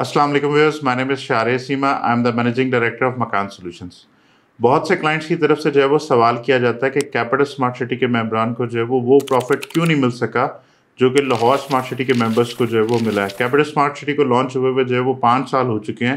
असलम व्यवर्स मैंने मिस शार Seema I am the managing director of Makaan solutions बहुत से क्लाइंट्स की तरफ से जो है वो सवाल किया जाता है कि कैपिटल स्मार्ट सिटी के मेम्बरान को जो है वो वो प्रॉफिट क्यों नहीं मिल सका जो कि लाहौर स्मार्ट सिटी के मेंबर्स को जो है वो मिला है कैपिटल स्मार्ट सिटी को लॉन्च हुए हुए जो है वो पाँच साल हो चुके हैं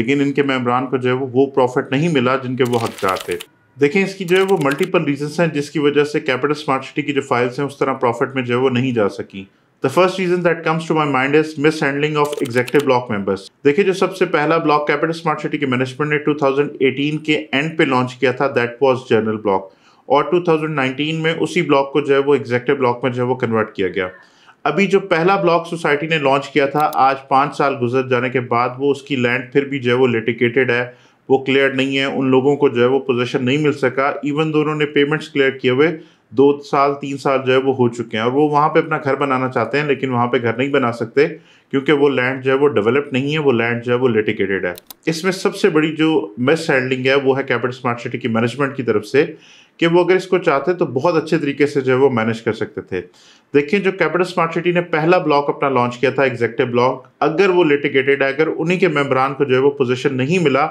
लेकिन इनके मेम्बरान को जो है वो वो प्रॉफिट नहीं मिला जिनके वो हकदार थे देखें इसकी जो है वो मल्टीपल रीजंस हैं जिसकी वजह से कैपिटल स्मार्ट सिटी की जो फाइल्स हैं उस तरह प्रॉफिट में जो है वो नहीं जा सकी The first reason that comes to my mind is mishandling of executive block members. देखिए जो सबसे पहला ब्लॉक कैपिटल स्मार्ट सिटी के मैनेजमेंट ने 2018 के एंड पे लॉन्च किया था दैट वाज जर्नल ब्लॉक और 2019 में उसी ब्लॉक को जो है वो एग्जेक्टिव ब्लॉक में जो है वो कन्वर्ट किया गया अभी जो पहला ब्लॉक सोसाइटी ने लॉन्च किया था आज पाँच साल गुजर जाने के बाद वो उसकी लैंड फिर भी जो है वो लिटिकेटेड है वो क्लियर नहीं है उन लोगों को जो है वो पोजेशन नहीं मिल सका इवन दोनों ने पेमेंट्स क्लियर किए हुए दो साल तीन साल जो है वो हो चुके हैं और वो वहाँ पे अपना घर बनाना चाहते हैं लेकिन वहाँ पे घर नहीं बना सकते क्योंकि वो लैंड जो है वो डेवलप नहीं है वो लैंड जो है वो लिटिकेटेड है इसमें सबसे बड़ी जो मिस हैंडलिंग है वो है कैपिटल स्मार्ट सिटी की मैनेजमेंट की तरफ से कि वो अगर इसको चाहते तो बहुत अच्छे तरीके से जो है वो मैनेज कर सकते थे देखिए जो कैपिटल स्मार्ट सिटी ने पहला ब्लॉक अपना लॉन्च किया था एग्जेक्टिव ब्लॉक अगर वो लिटिकेटेड है अगर उन्हीं के मेम्बरान को जो है वो पोजिशन नहीं मिला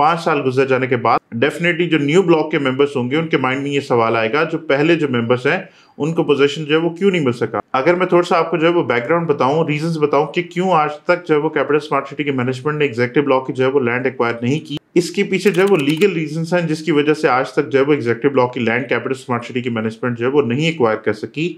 पांच साल गुजर जाने के बाद डेफिनेटली जो न्यू ब्लॉक के मेंबर्स होंगे उनके माइंड में ये सवाल आएगा जो पहले जो मेंबर्स हैं उनको पोजीशन जो है वो क्यों नहीं मिल सका अगर मैं थोड़ा सा आपको जो है वो बैकग्राउंड बताऊं रीजंस बताऊं कि क्यों आज तक जो है वो कैपिटल स्मार्ट सिटी के मैनेजमेंट ने एग्जेक्टिव ब्लॉक की जो है वो लैंड एक्वायर नहीं की इसके पीछे जो है वो लीगल रीजन हैं जिसकी वजह से आज तक जो है वो एग्जेक्टिव ब्लॉक की लैंड कैपिटल स्मार्ट सिटी की मैनेजमेंट जो है वो नहीं एक्वायर कर सकी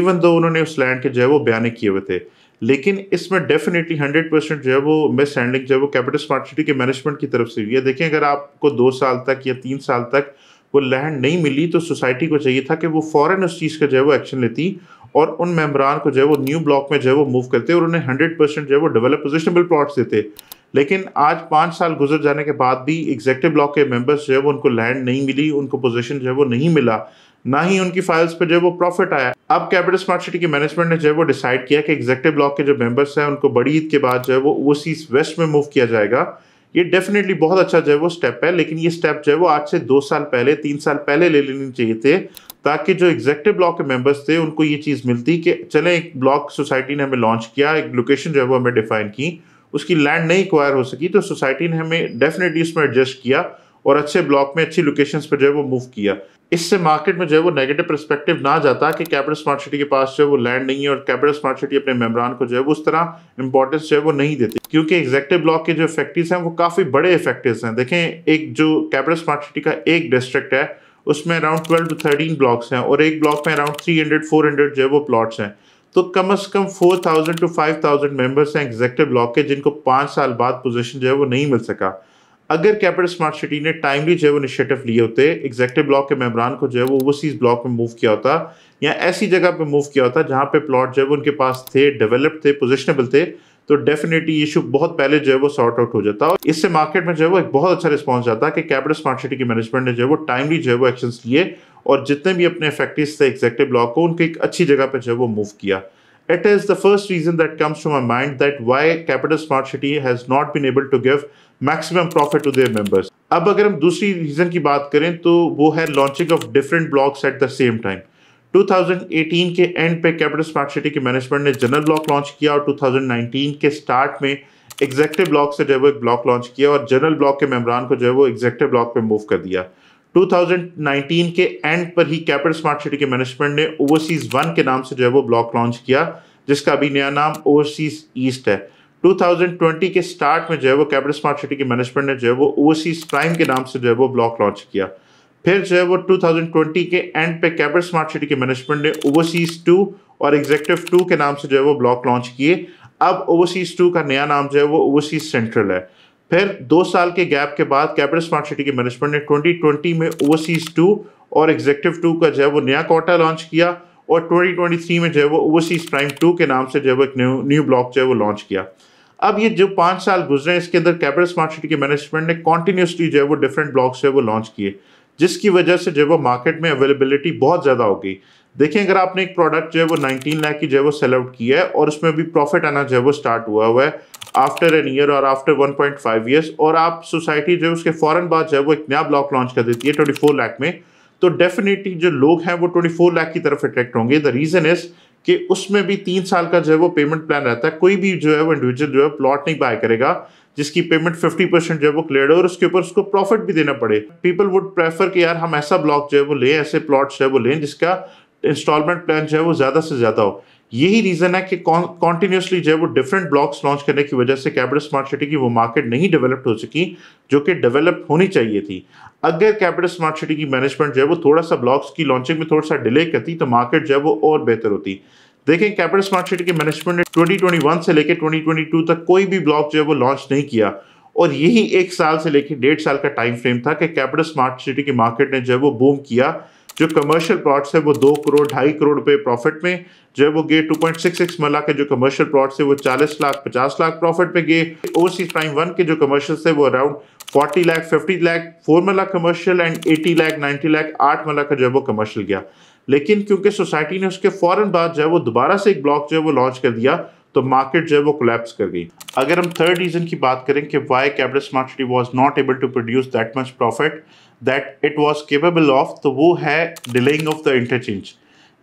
इवन दो उन्होंने उस लैंड के जो है वो बयाने किए हुए थे लेकिन इसमें डेफिनेटली हंड्रेड परसेंट जो है वो मिस हैंडलिंग जो है वो कैपिटल स्मार्ट सिटी के मैनेजमेंट की तरफ से हुई है देखें अगर आपको दो साल तक या तीन साल तक वो लैंड नहीं मिली तो सोसाइटी को चाहिए था कि वो फॉरन उस चीज़ का जो है वो एक्शन लेती और उन मेम्बरान को जो है वो न्यू ब्लॉक में जो है वो मूव करते और उन्हें हंड्रेड परसेंट जो है वो डेवलप पोजिशनबल प्लॉट्स देते लेकिन आज पाँच साल गुजर जाने के बाद भी एग्जेक्टिव ब्लॉक के मेम्बर्स जो है वो उनको लैंड नहीं मिली उनको पोजिशन जो है वो नहीं मिला ना ही उनकी फाइल्स पर जो है वो प्रॉफिट आया अब कैपिटल स्मार्ट सिटी की मैनेजमेंट ने जो है वो डिसाइड किया कि एग्जेक्टिव ब्लॉक के जो मेंबर्स हैं उनको बड़ी ईद के बाद जो है वो उसी वेस्ट में मूव किया जाएगा ये डेफिनेटली बहुत अच्छा जो है वो स्टेप है लेकिन ये स्टेप जो है वो आज से दो साल पहले तीन साल पहले ले लेने चाहिए थे ताकि जो एग्जेक्टिव ब्लॉक के मेंबर्स थे उनको ये चीज़ मिलती कि चले एक ब्लॉक सोसाइटी ने हमें लॉन्च किया एक लोकेशन जो है वो हमें डिफाइन की उसकी लैंड नहीं एक्वायर हो सकी तो सोसाइटी ने हमें डेफिनेटली उसमें एडजस्ट किया और अच्छे ब्लॉक में अच्छी लोकेशंस पर जो है वो मूव किया इससे मार्केट में जो है वो नेगेटिव परस्पेक्टिव ना जाता कि कैपिटल स्मार्ट सिटी के पास जो है वो लैंड नहीं है और कैपिटल स्मार्ट सिटी अपने मेम्बरान को जो है वो उस तरह इंपॉर्टेंस जो है वो नहीं देती क्योंकि एग्जेक्टिव ब्लॉक के जो इफेक्टिव हैं वो काफ़ी बड़े इफेक्टिव हैं देखें एक जो कैपिटल स्मार्ट सिटी का एक डिस्ट्रिक्ट है उसमें around twelve to thirteen blocks हैं और एक ब्लॉक में around three hundred four hundred जो है वो प्लॉट्स हैं तो कम अज़ कम four thousand to five thousand members हैं एग्जेक्टिव ब्लॉक के जिनको पाँच साल बाद पोजिशन जो है वो नहीं मिल सका अगर कैपिटल स्मार्ट सिटी ने टाइमली जो है वो इनिशिएटिव लिए होते एग्जैक्टिव ब्लॉक के मेम्बरान को जो है वो ओवरसीज ब्लॉक में मूव किया होता या ऐसी जगह पे मूव किया होता जहाँ पे प्लॉट जो है वो उनके पास थे डेवलप्ड थे पोजिशनेबल थे तो डेफिनेटली इशू बहुत पहले जो है वो सॉर्ट आउट हो जाता और इससे मार्केट में जो है वो एक बहुत अच्छा रिस्पॉन्स जाता कि कैपिटल स्मार्ट सिटी के मैनेजमेंट ने जो है वो टाइमली जो है वो एक्शन लिए और जितने भी अपने फैक्ट्रीज थे एग्जैक्टिव ब्लॉक को उनके एक अच्छी जगह पर जो है वो मूव किया It is the first reason that comes to my mind that why Capital Smart City has not been able to give maximum profit to their members. अब अगर हम दूसरी रीज़न की बात करें तो वो है launching of different blocks at the same time 2018 के एंड पे कैपिटल स्मार्ट सिटी के मैनेजमेंट ने जनरल ब्लॉक लॉन्च किया और 2019 के स्टार्ट में एग्जेक्टिव ब्लॉक से जो है वो एक ब्लॉक लॉन्च किया और जनरल ब्लॉक के मेम्बरान को जो है वो एग्जेक्टिव ब्लॉक पे मूव कर दिया 2019 के एंड पर ही कैपिटल स्मार्ट सिटी के मैनेजमेंट ने ओवरसीज वन के नाम से जो है वो ब्लॉक लॉन्च किया जिसका अभी नया नाम ओवरसीज ईस्ट है 2020 के स्टार्ट में जो है वो कैपिटल स्मार्ट सिटी के मैनेजमेंट ने जो है वो ओवरसीज प्राइम के नाम से जो है वो ब्लॉक लॉन्च किया फिर जो है वो 2020 के एंड पे कैपिटल स्मार्ट सिटी के मैनेजमेंट ने ओवरसीज टू और एग्जेक्टिव टू के नाम से जो है वो ब्लॉक लॉन्च किए अब ओवरसीज टू का नया नाम जो है वो ओवरसीज सेंट्रल है फिर दो साल के गैप के बाद कैपिटल स्मार्ट सिटी के मैनेजमेंट ने 2020 में ओवरसीज टू और एग्जेक्टिव टू का जो है वो नया कोटा लॉन्च किया और 2023 में जो है वो ओवरसीज प्राइम टू के नाम से जो है वो एक न्यू न्यू ब्लॉक जो है वो लॉन्च किया अब ये जो पाँच साल गुजरे इसके अंदर कैपिटल स्मार्ट सिटी के मैनेजमेंट ने कॉन्टीन्यूसली जो है वो डिफरेंट ब्लॉक्स जो है वो लॉन्च किए जिसकी वजह से जो है वो मार्केट में अवेलेबिलिटी बहुत ज़्यादा हो गई देखिए अगर आपने एक प्रोडक्ट जो है वो 19 लाख की जो है वो सेल आउट किया है और उसमें भी प्रॉफिट आना जो है वो स्टार्ट हुआ हुआ है आफ्टर एन ईयर और आफ्टर 1.5 पॉइंट ईयर्स और आप सोसाइटी जो है उसके फॉरन बाद जो है वो एक नया ब्लॉक लॉन्च कर देती है 24 लाख में तो डेफिनेटली जो लोग हैं वो ट्वेंटी फोर लाख की तरफ अट्रैक्ट होंगे द रीज़न इज़ कि उसमें भी तीन साल का जो है वो पेमेंट प्लान रहता है कोई भी जो है वो इंडिविजुअल जो है प्लॉट नहीं बाय करेगा जिसकी पेमेंट 50 परसेंट जो है वो क्लियर हो और उसके ऊपर उसको प्रॉफिट भी देना पड़े पीपल वुड प्रेफर कि यार हम ऐसा ब्लॉक जो है वो लें ऐसे प्लॉट जो है वो लें जिसका इंस्टॉलमेंट प्लान जो है वो ज़्यादा से ज़्यादा हो यही रीज़न है कि कॉन्टीन्यूसली जो है वो डिफरेंट ब्लॉक्स लॉन्च करने की वजह से कैपिटल स्मार्ट सिटी की वो मार्केट नहीं डेवलप्ड हो सकी जो कि डेवलप होनी चाहिए थी अगर कैपिटल स्मार्ट सिटी की मैनेजमेंट जो है वो थोड़ा सा ब्लॉक्स की लॉन्चिंग में थोड़ा सा डिले करती तो मार्केट जो है वो और बेहतर होती देखें कैपिटल स्मार्ट सिटी के मैनेजमेंट ने ट्वेंटी से लेकर ट्वेंटी तक कोई भी ब्लॉक जो है वो लॉन्च नहीं किया और यही एक साल से लेकर डेढ़ साल का टाइम फ्रेम था कि कैपिटल स्मार्ट सिटी की मार्केट ने जो है वो बूम किया जो कमर्शियल प्लॉट्स है वो दो करोड़ ढाई करोड़ रुपए प्रॉफिट में जो है वो गए 2.66 मला के जो कमर्शियल प्लॉट्स है वो 40 लाख 50 लाख प्रॉफिट में गए ओवरसीज प्राइम वन के जो कमर्शियल है वो अराउंड 40 लाख 50 लाख फोर मला कमर्शियल एंड 80 लाख 90 लाख आठ मला का जो है वो कमर्शियल गया लेकिन क्योंकि सोसाइटी ने उसके फौरन बाद जो है वो दोबारा से एक ब्लॉक जो है वो लॉन्च कर दिया तो मार्केट जो है वो कोलेप्स कर गई अगर हम थर्ड रीज़न की बात करें कि why Capital Smart City was not able to produce that much profit that it was capable of तो वो है डिलेइंग ऑफ द इंटरचेंज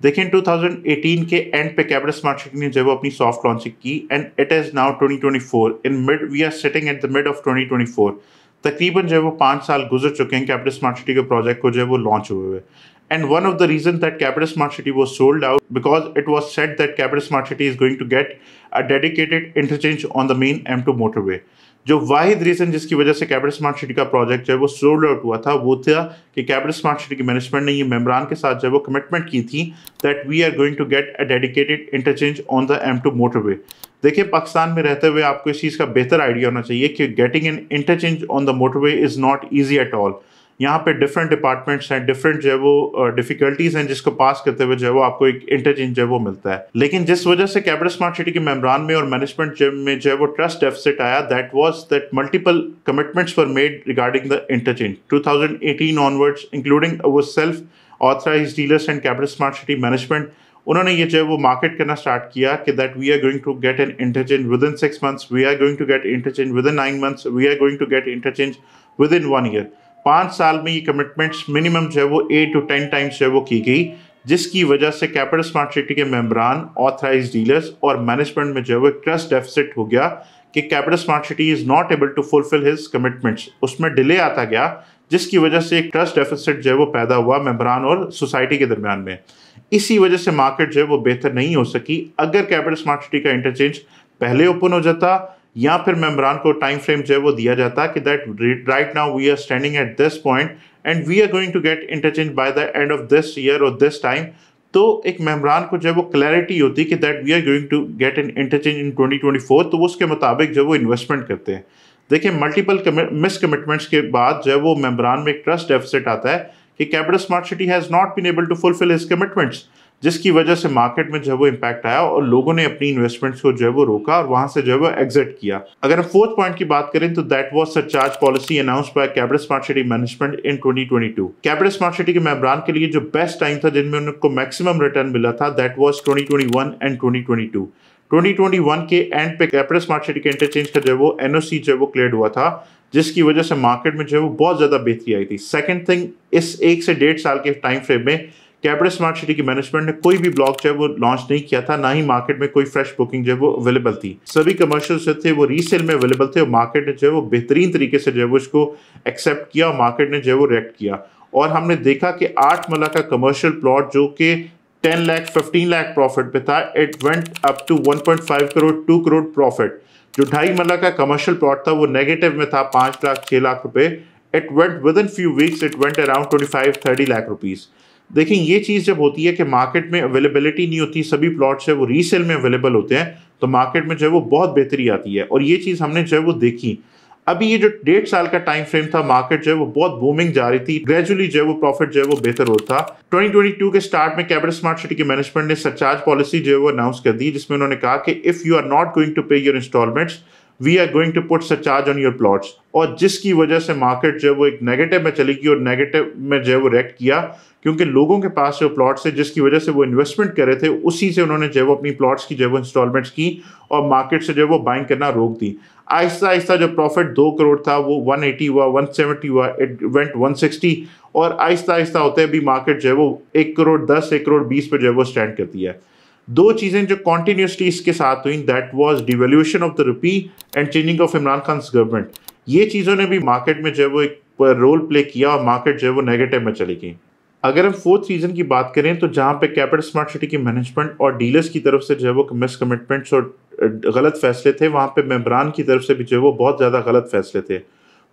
देखिए 2018 के एंड पे कैबरे स्मार्ट सिटी ने जो वो अपनी सॉफ्ट लॉन्चिंग की and it is now 2024 in mid we are sitting at the mid of 2024 तकरीबन जो है वो पाँच साल गुजर चुके हैं कैपिटल स्मार्ट सिटी के प्रोजेक्ट को जो है वो लॉन्च हुए हुए And one of the reasons that Capital Smart City was sold out because it was said that Capital Smart City is going to get a dedicated interchange on the main M2 motorway. जो वाहिद reason जिसकी वजह से Capital smart City का project जो है वो sold out हुआ था वो था कि कैपिटल स्मार्ट सिटी की मैनेजमेंट ने ये मेमरान के साथ जो है वो कमिटमेंट की थी that we are going to get a dedicated interchange on the M two motorway देखिए पाकिस्तान में रहते हुए आपको इस चीज़ का बेहतर आइडिया होना चाहिए कि getting an interchange on the motorway is not easy at all यहाँ पे डिफरेंट डिपार्टमेंट्स हैं डिफरेंट जो है वो डिफिकल्टीज हैं जिसको पास करते हुए जो है वो आपको एक इंटरचेंज जो है वो मिलता है लेकिन जिस वजह से कैपिटल स्मार्ट सिटी के मेम्बरान में और मैनेजमेंट में जो है वो ट्रस्ट डेफिसिट आया that was that multiple commitments for made regarding the interchange eighteen onwards including वो self authorise dealers and Capital smart City management उन्होंने ये जो है वो मार्केट करना स्टार्ट किया कि that we are going to get an interchange within six months we are going to get interchange within nine months we are going to get interchange within one year पाँच साल में ये commitments minimum जो है वो eight to ten times जो है वो की गई जिसकी वजह से कैपिटल स्मार्ट सिटी के मेम्बरान ऑथराइज डीलर्स और मैनेजमेंट में जो है वो ट्रस्ट डेफिसिट हो गया कि Capital smart City is not able to fulfil his commitments उसमें डिले आता गया जिसकी वजह से एक ट्रस्ट डेफिसिट जो है वो पैदा हुआ मेम्बरान और सोसाइटी के दरमियान में इसी वजह से मार्केट जो है वो बेहतर नहीं हो सकी अगर कैपिटल स्मार्ट सिटी का इंटरचेंज पहले ओपन हो जाता या फिर मेम्बरान को टाइम फ्रेम जो है वो दिया जाता है कि that right now we are standing at this point and we are going to get interchange by the end of this year और दिस टाइम तो एक मेम्बरान को जो है वो क्लैरिटी होती है कि that we are going to get an interchange in 2024 तो उसके मुताबिक जो वो इन्वेस्टमेंट करते हैं देखिए मल्टीपल मिस कमिटमेंट्स के बाद जो है वो मेम्बरान में एक ट्रस्ट डेफिसिट आता है कि Capital smart City has not been able to fulfil his commitments जिसकी वजह से मार्केट में जो है वो इम्पैक्ट आया और लोगों ने अपनी इन्वेस्टमेंट्स को जो है वो रोका और वहां से जो है वो एग्जिट किया अगर हम फोर्थ पॉइंट की बात करें तो that was the charge policy announce by Capital Smart City management in 2022 Capital Smart city के मेम्बरान के लिए जो बेस्ट टाइम था जिनमें उनको मैक्सिमम रिटर्न मिला था that was twenty and twenty 2021 के एंड पे कैपिटल स्मार्ट सिटी के इंटरचेंज का जो है वो एनओसी जो है वो क्लियर हुआ था जिसकी वजह से मार्केट में जो है वो बहुत ज़्यादा बेहतरी आई थी सेकंड थिंग इस एक से डेढ़ साल के टाइम फ्रेम में कैपिटल स्मार्ट सिटी की मैनेजमेंट ने कोई भी ब्लॉक जो है वो लॉन्च नहीं किया था ना ही मार्केट में कोई फ्रेश बुकिंग जो है वो अवेलेबल थी सभी कमर्शियल जो थे वो रीसेल में अवेलेबल थे और मार्केट ने जो है वो बेहतरीन तरीके से जो है वो इसको एक्सेप्ट किया और मार्केट ने जो है वो रिएक्ट किया और हमने देखा कि आठ मला का कमर्शियल प्लॉट जो कि 10 लाख 15 लाख प्रॉफिट पे था it went up to 1.5 crore 2 crore profit जो ढाई मला का कमर्शियल प्लॉट था वो नेगेटिव में था पाँच लाख छः लाख रुपए it went within few weeks it went around twenty five thirty lakh rupees देखें ये चीज़ जब होती है कि मार्केट में अवेलेबिलिटी नहीं होती सभी प्लॉट्स है वो रीसेल में अवेलेबल होते हैं तो मार्केट में जो है वो बहुत बेहतरी आती है और ये चीज़ हमने जो है वो देखी अभी ये जो डेढ़ साल का टाइम फ्रेम था मार्केट जो है वो बहुत बूमिंग जा रही थी ग्रेजुअली जो है वो प्रॉफिट जो है वो बेहतर होता 2022 के स्टार्ट में कैपिटल स्मार्ट सिटी के मैनेजमेंट ने सरचार्ज पॉलिसी जो है वो अनाउंस कर दी जिसमें उन्होंने कहा कि if you are not going to pay your instalments we are going to put a charge on your plots और जिसकी वजह से मार्केट जो है वो एक नेगेटिव में चली गई और नेगेटिव में जो है वो रिएक्ट किया क्योंकि लोगों के पास जो प्लॉट्स है जिसकी वजह से वो इन्वेस्टमेंट कर रहे थे उसी से उन्होंने जो है वो अपनी प्लॉट्स की जो है वो इंस्टॉलमेंट्स की और मार्केट से जो है वो बाइंग करना रोक दी आहिस्ता आहिस्ता जो प्रॉफिट दो करोड़ था वो वन एटी हुआ वन सेवेंटी हुआ इट वेंट सिक्सटी और आहिस्ता आहिस्ता होते अभी मार्केट जो है वो एक करोड़ दस एक करोड़ बीस पर जो है वो स्टैंड करती है दो चीज़ें जो कॉन्टीन्यूसली इसके साथ हुई that was devaluation of the rupee and changing of Imran Khan government ये चीज़ों ने भी मार्केट में जो है वो एक रोल प्ले किया और मार्केट जो है वो नेगेटिव में चली गई अगर हम फोर्थ रीज़न की बात करें तो जहाँ पे कैपिटल स्मार्ट सिटी की मैनेजमेंट और डीलर्स की तरफ से जो है वो मिस कमिटमेंट्स और गलत फैसले थे वहाँ पे मेम्बरान की तरफ से भी जो है वो बहुत ज़्यादा गलत फैसले थे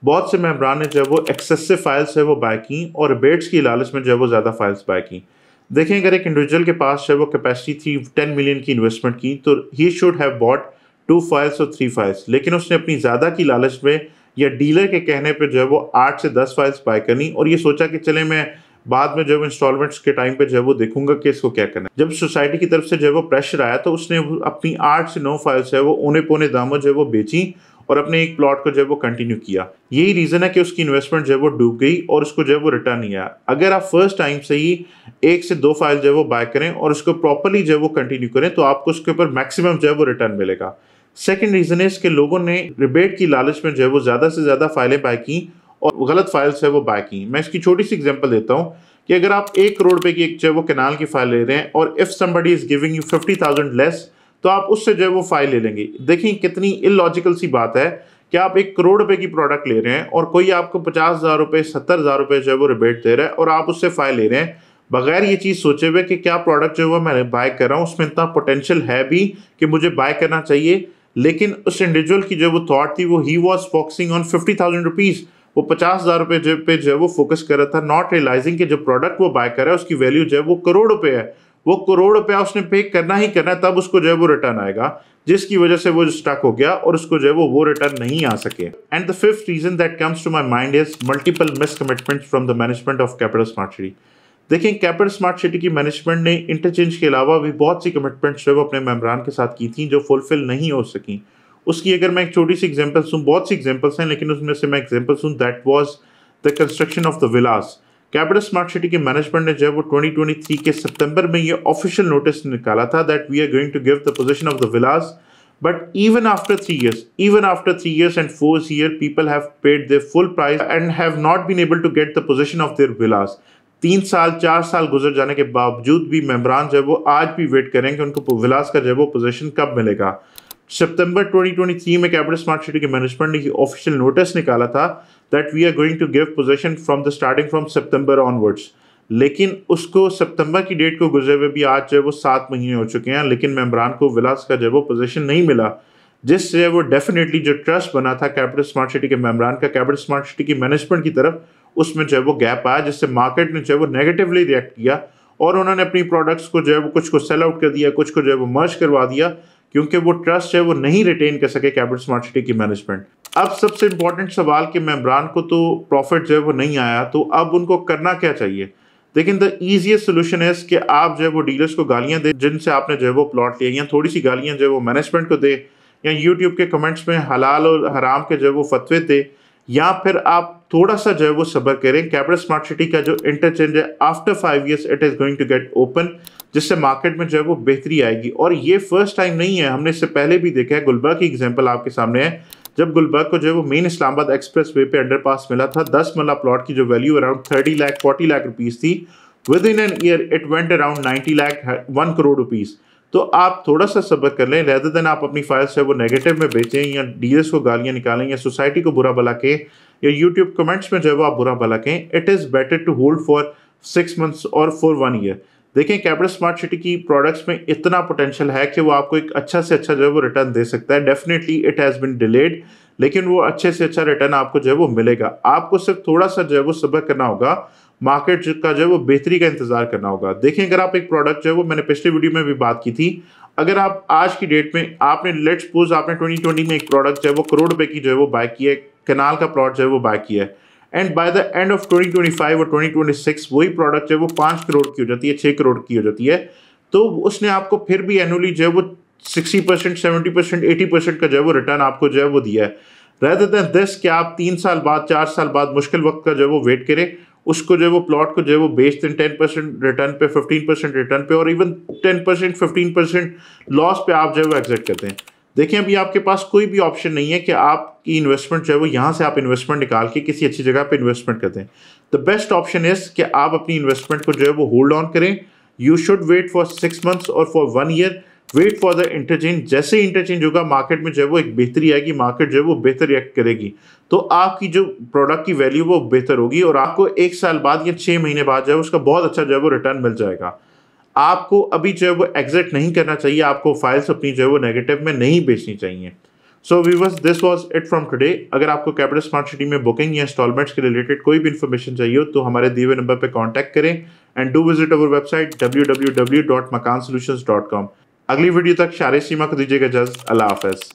बहुत से मेम्बरान ने जो है वो एक्सेसिव फाइल्स है वो बाय की और रिबेट्स की लालच में जो है वो ज़्यादा फाइल्स बाय की देखें अगर एक इंडिविजुअल के पास जब वो कैपेसिटी थी टेन मिलियन की इन्वेस्टमेंट की तो he should have bought two files और थ्री फाइल्स लेकिन उसने अपनी ज़्यादा की लालच में या डीलर के कहने पर जो है वो आठ से दस फाइल्स बाय करनी और ये सोचा कि चले मैं बाद में है इंस्टॉलमेंट्स के टाइम पे जो है वो देखूंगा कि इसको क्या करना है जब सोसाइटी की तरफ से जो है वो प्रेशर आया तो उसने अपनी आठ से नौ फाइल्स है वो ऊने पौने दामों जो है वो बेची और अपने एक प्लॉट को जो है वो कंटिन्यू किया यही रीज़न है कि उसकी इन्वेस्टमेंट जो है वो डूब गई और उसको जो है वो रिटर्न नहीं आया अगर आप फर्स्ट टाइम से ही एक से दो फाइल जो है वो बाय करें और उसको प्रॉपरली जो है वो कंटिन्यू करें तो आपको उसके ऊपर मैक्सिमम जो है वो रिटर्न मिलेगा सेकेंड रीज़न है इसके लोगों ने रिबेट की लालच में जो है वो ज़्यादा से ज़्यादा फाइलें बाय की और गलत फाइल्स है वो बाय की मैं इसकी छोटी सी एग्जाम्पल देता हूँ कि अगर आप एक करोड़ रुपए की एक जो है वो कैनाल की फाइल ले रहे हैं और if somebody is giving you fifty thousand less तो आप उससे जो है वो फाइल ले लेंगी देखिए कितनी इलॉजिकल सी बात है कि आप एक करोड़ रुपए की प्रोडक्ट ले रहे हैं और कोई आपको पचास हज़ार रुपये सत्तर हज़ार रुपये जो है वो रिबेट दे रहा है और आप उससे फाइल ले रहे हैं बगैर ये चीज़ सोचे हुए कि क्या प्रोडक्ट जो है मैं बाय कर रहा हूँ उसमें इतना पोटेंशियल है भी कि मुझे बाय करना चाहिए लेकिन उस इंडिविजुअल की जो वो थॉट थी वो he was focusing on fifty thousand rupees वो पचास हज़ार रुपये जो पे जो है वो फोकस कर रहा था नॉट रियलाइजिंग कि जो प्रोडक्ट वो बाय कर रहा है उसकी वैल्यू जो है वो करोड़ रुपये है वो करोड़ रुपया उसने पे करना ही करना तब उसको जो है वो रिटर्न आएगा जिसकी वजह से वो स्टक हो गया और उसको जो है वो वो रिटर्न नहीं आ सके and the fifth reason that comes to my mind is multiple miss commitment from the management of Capital smart City देखिए कैपिटल स्मार्ट सिटी की मैनेजमेंट ने इंटरचेंज के अलावा भी बहुत सी कमिटमेंट्स जो है वो अपने मेम्बरान के साथ की थी जो फुलफिल नहीं हो सकें उसकी अगर मैं एक छोटी सी एग्जाम्पल सुन बहुत सी एग्जाम्पल्स हैं लेकिन उसमें से मैं एग्जाम्पल सुन that was the construction of the villas Capital smart city के मैनेजमेंट ने जो है वो 2023 के सितंबर में ये ऑफिशियल नोटिस निकाला था that we are going to give the position of the villas but even after three years even after three years and four year people have paid their full price and have not been able to get the position of their villas तीन साल चार साल गुजर जाने के बावजूद भी मेम्बरान जो है वो आज भी वेट करें कि उनको विलास का जो है वो पोजिशन कब मिलेगा सितंबर 2023 में कैपिटल स्मार्ट सिटी के मैनेजमेंट ने ऑफिशियल नोटिस निकाला था that we are going to give possession from the starting from September onwards लेकिन उसको सितंबर की डेट को गुजरे हुए भी आज जो है वो सात महीने हो चुके हैं लेकिन मेम्बरान को विलास का जो है वो पोजीशन नहीं मिला जिससे वो डेफिनेटली जो ट्रस्ट बना था कैपिटल स्मार्ट सिटी के मेम्बरान का कैपिटल स्मार्ट सिटी की मैनेजमेंट की तरफ उसमें जो है वो गैप आया जिससे मार्केट ने जो है वो नेगेटिवली रिएक्ट किया और उन्होंने अपनी प्रोडक्ट्स को जो है वो कुछ को सेल आउट कर दिया कुछ को जो है वो मर्ज करवा दिया क्योंकि वो ट्रस्ट है वो नहीं रिटेन कर सके कैपिटल स्मार्ट सिटी की मैनेजमेंट अब सबसे इम्पॉर्टेंट सवाल कि मेम्बरान को तो प्रॉफिट जो है वो नहीं आया तो अब उनको करना क्या चाहिए लेकिन द ईजिएस्ट सोल्यूशन है कि आप जो है वो डीलर्स को गालियाँ दें जिनसे आपने जो है वो प्लॉट लिया या थोड़ी सी गालियाँ जो है वो मैनेजमेंट को दे या यूट्यूब के कमेंट्स में हलाल और हराम के जो है वो फतवे दे या फिर आप थोड़ा सा जो है वो सबर करें कैपिटल स्मार्ट सिटी का जो इंटरचेंज है after five years it is going to get open जिससे मार्केट में जो है वो बेहतरी आएगी और ये फर्स्ट टाइम नहीं है हमने इससे पहले भी देखा है गुलबर्ग की एग्जाम्पल आपके सामने है जब गुलबर्ग को जो है वो मेन इस्लामाबाद एक्सप्रेस वे पे अंडरपास मिला था दस मल्ला प्लॉट की जो value around thirty lakh forty lakh rupees थी within an year it went around ninety lakh one crore rupees तो आप थोड़ा सा सब्र कर लें रेदर देन आप अपनी फाइल्स है वो नेगेटिव में बेचें या डीलर्स को गालियाँ निकालें या सोसाइटी को बुरा भला के या यूट्यूब कमेंट्स में जो है वो आप बुरा भला कहें it is better to hold for six months और फॉर वन ईयर देखें कैपिटल स्मार्ट सिटी की प्रोडक्ट्स में इतना पोटेंशियल है कि वो आपको एक अच्छा से अच्छा जो है वो रिटर्न दे सकता है definitely it has been delayed लेकिन वो अच्छे से अच्छा रिटर्न आपको जो है वो मिलेगा आपको सिर्फ थोड़ा सा जो है वो सबक करना होगा मार्केट का जो है वो बेहतरी का इंतजार करना होगा देखें अगर आप एक प्रोडक्ट जो है वो मैंने पिछले वीडियो में भी बात की थी अगर आप आज की डेट में आपने लेट सपोज आपने 2020 में एक प्रोडक्ट जो है वो करोड़ रुपए की जो है वो बाय किया है कनाल का प्लॉट जो है वो बाय किया है and by the end of 2025 और 2026 वही प्रोडक्ट जो है वो पाँच करोड़ की हो जाती है छः करोड़ की हो जाती है तो उसने आपको फिर भी एनुअली जो है वो sixty percent seventy percent eighty percent का जो है वो रिटर्न आपको जो है वो दिया है रहते थे दस कि आप तीन साल बाद चार साल बाद मुश्किल वक्त का जो है वो वेट करें उसको जो है वो प्लॉट को जो है वो बेचते हैं टेन परसेंट रिटर्न पे फिफ्टीन परसेंट रिटर्न पे और even ten percent fifteen percent loss पे आप जो है वो एग्जिट करते हैं देखिए अभी आपके पास कोई भी ऑप्शन नहीं है कि आपकी इन्वेस्टमेंट जो है वो यहाँ से आप इन्वेस्टमेंट निकाल के किसी अच्छी जगह पर इन्वेस्टमेंट करते हैं द बेस्ट ऑप्शन इज़ कि आप अपनी इन्वेस्टमेंट को जो है वो होल्ड ऑन करें you should wait for six months और for one year wait for the interchange जैसे इंटरचेंज होगा मार्केट में जो है वो एक बेहतरी आएगी मार्केट जो है वो बेहतर रिएक्ट करेगी तो आपकी जो प्रोडक्ट की वैल्यू वो बेहतर होगी और आपको एक साल बाद या छः महीने बाद जो है उसका बहुत अच्छा जो है वो रिटर्न मिल जाएगा आपको अभी जो है वो एग्जिट नहीं करना चाहिए आपको फाइल्स अपनी जो है वो नेगेटिव में नहीं बेचनी चाहिए so viewers this was it from today अगर आपको कैपिटल स्मार्ट सिटी में बुकिंग या इंस्टॉलमेंट्स के रिलेटेड कोई भी इन्फॉर्मेशन चाहिए हो तो हमारे दिए हुए नंबर पर कॉन्टैक्ट करें and do visit our website W W W dot Makaan solution dot com अगली वीडियो तक शारे सीमा को दीजिएगा जज अल्लाह हाफिज़